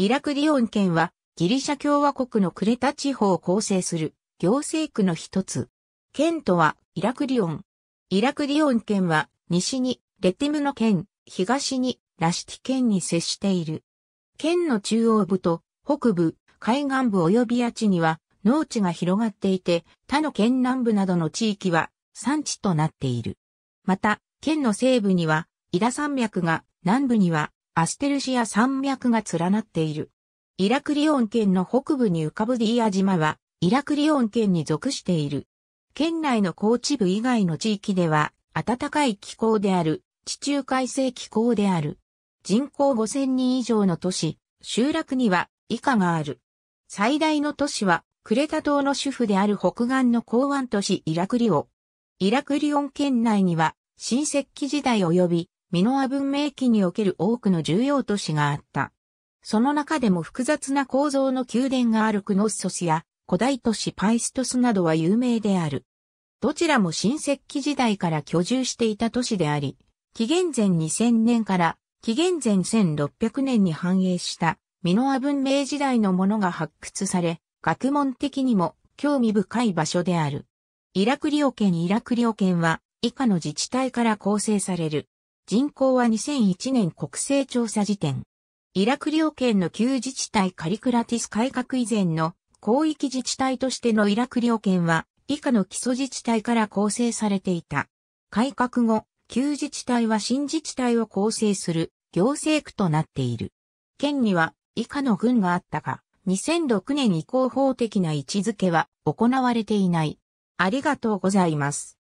イラクディオン県はギリシャ共和国のクレタ地方を構成する行政区の一つ。県とはイラクディオン。イラクディオン県は西にレティムの県、東にラシティ県に接している。県の中央部と北部、海岸部及び谷地には農地が広がっていて、他の県南部などの地域は産地となっている。また、県の西部には、イダ山脈が、南部にはアステルシア山脈が連なっている。イラクリオン県の北部に浮かぶディア島は、イラクリオン県に属している。県内の高知部以外の地域では、暖かい気候である、地中海性気候である。人口5000人以上の都市、集落には以下がある。最大の都市は、クレタ島の主婦である北岸の港湾都市イラクリオ。イラクリオン県内には、新石器時代及びミノア文明期における多くの重要都市があった。その中でも複雑な構造の宮殿があるクノッソスや古代都市パイストスなどは有名である。どちらも新石器時代から居住していた都市であり、紀元前2000年から紀元前1600年に繁栄したミノア文明時代のものが発掘され、学問的にも興味深い場所である。イラクリオ県イラクリオ県は以下の自治体から構成される。人口は2001年国勢調査時点。イラク領県の旧自治体カリクラティス改革以前の広域自治体としてのイラク領県は以下の基礎自治体から構成されていた。改革後、旧自治体は新自治体を構成する行政区となっている。県には以下の郡があったが、2006年以降法的な位置づけは行われていない。ありがとうございます。